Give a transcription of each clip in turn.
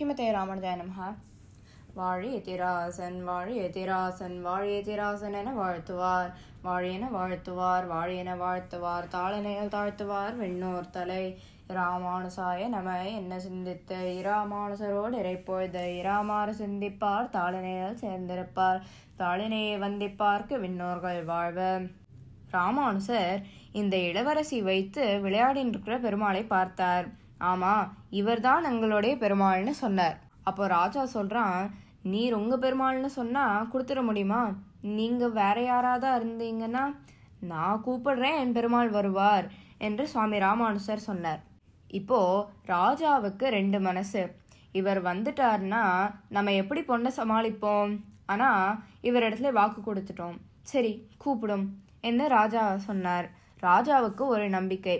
ஸ்ரீமதே ராமனுஜாய ஹா வாழி எதிராசன் வாழி எதிராசன் வாழி எதிராசன் என வாழ்த்துவார் வாழியென வாழ்த்துவார் வாழியென வாழ்த்துவார் தாளனைகள் தாழ்த்துவார் வெண்ணோர் தலை இராமானுசாய நம என்ன சிந்தித்த இராமானுசரோடு இறைப்பொழுத இராமாறு சிந்திப்பார் தாளனையால் சேர்ந்திருப்பார் தாளினையை வந்திப்பார்க்கு விண்ணோர்கள் வாழ்வ ராமானுசர் இந்த இளவரசி வைத்து விளையாடின்றிருக்கிற பெருமாளை பார்த்தார் ஆமாம் இவர் தான் எங்களுடைய பெருமாள்னு சொன்னார் அப்போ ராஜா சொல்கிறான் நீர் உங்கள் பெருமாள்னு சொன்னால் கொடுத்துட முடியுமா நீங்கள் வேற யாராதான் இருந்தீங்கன்னா நான் கூப்பிடுறேன் என் பெருமாள் வருவார் என்று சுவாமி ராமானுசர் சொன்னார் இப்போது ராஜாவுக்கு ரெண்டு மனசு இவர் வந்துட்டார்னா நம்ம எப்படி பொண்ணை சமாளிப்போம் ஆனால் இவர் இடத்துல வாக்கு கொடுத்துட்டோம் சரி கூப்பிடும் என்று ராஜா சொன்னார் ராஜாவுக்கு ஒரு நம்பிக்கை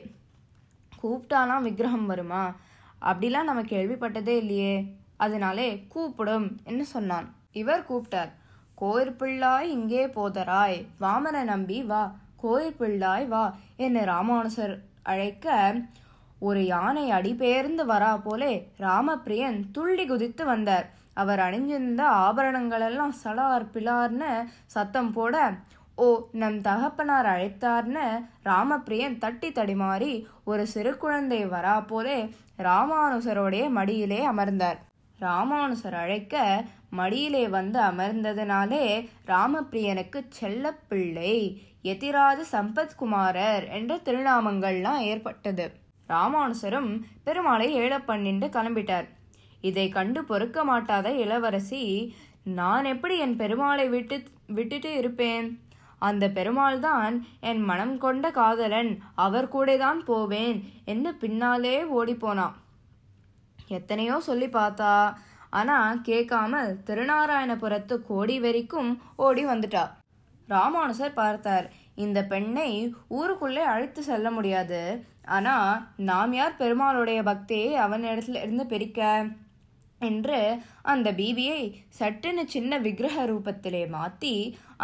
கூப்பிட்டாலாம் விக்கிரகம் வருமா அப்படிலாம் நம்ம கேள்விப்பட்டதே இல்லையே அதனாலே கூப்பிடும் என்று சொன்னான் இவர் கூப்பிட்டார் பிள்ளாய் இங்கே போதராய் வாமன நம்பி வா பிள்ளாய் வா என்று ராமானுசர் அழைக்க ஒரு யானை அடிபெயர்ந்து வரா போலே ராமப்பிரியன் துள்ளி குதித்து வந்தார் அவர் அணிஞ்சிருந்த ஆபரணங்களெல்லாம் சலார் பிலார்னு சத்தம் போட ஓ நம் தகப்பனார் அழைத்தார்னு ராமப்பிரியன் தட்டி தடிமாறி ஒரு சிறு குழந்தை வரா போலே ராமானுசரோடைய மடியிலே அமர்ந்தார் ராமானுசர் அழைக்க மடியிலே வந்து அமர்ந்ததுனாலே ராமப்பிரியனுக்கு செல்லப்பிள்ளை எதிராது சம்பத்குமாரர் என்ற திருநாமங்கள்லாம் ஏற்பட்டது ராமானுசரும் பெருமாளை பண்ணிண்டு கிளம்பிட்டார் இதை கண்டு பொறுக்க மாட்டாத இளவரசி நான் எப்படி என் பெருமாளை விட்டு விட்டுட்டு இருப்பேன் அந்த பெருமாள் தான் என் மனம் கொண்ட காதலன் அவர் கூட தான் போவேன் என்று பின்னாலே ஓடிப்போனான் எத்தனையோ சொல்லி பார்த்தா ஆனால் கேட்காமல் திருநாராயணபுரத்து கோடி வரைக்கும் ஓடி வந்துட்டா ராமானுசர் பார்த்தார் இந்த பெண்ணை ஊருக்குள்ளே அழைத்து செல்ல முடியாது ஆனால் நாம் யார் பெருமாளுடைய பக்தியை அவன் இடத்துல இருந்து பிரிக்க என்று அந்த பீவியை சட்டென சின்ன விக்கிரக ரூபத்திலே மாற்றி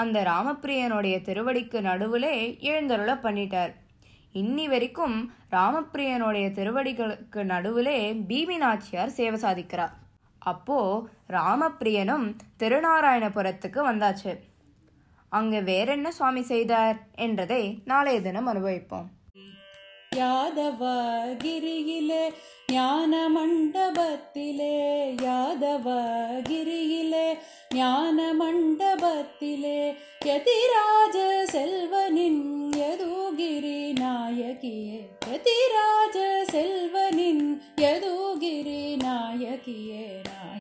அந்த ராமப்பிரியனுடைய திருவடிக்கு நடுவிலே எழுந்தருள பண்ணிட்டார் இன்னி வரைக்கும் ராமப்பிரியனுடைய திருவடிகளுக்கு நடுவிலே பீபி நாச்சியார் சேவை சாதிக்கிறார் அப்போ ராமப்பிரியனும் திருநாராயணபுரத்துக்கு வந்தாச்சு அங்கே வேறென்ன சுவாமி செய்தார் என்றதை நாளைய தினம் அனுபவிப்போம் யாதவ கிரியிலே ஞான மண்டபத்திலே யாதவ கிரியிலே ஞான மண்டபத்திலே யதிராஜ செல்வனின் யதுகிரி நாயகியே யதிராஜ செல்வனின் யதுகிரி நாயகியே நாய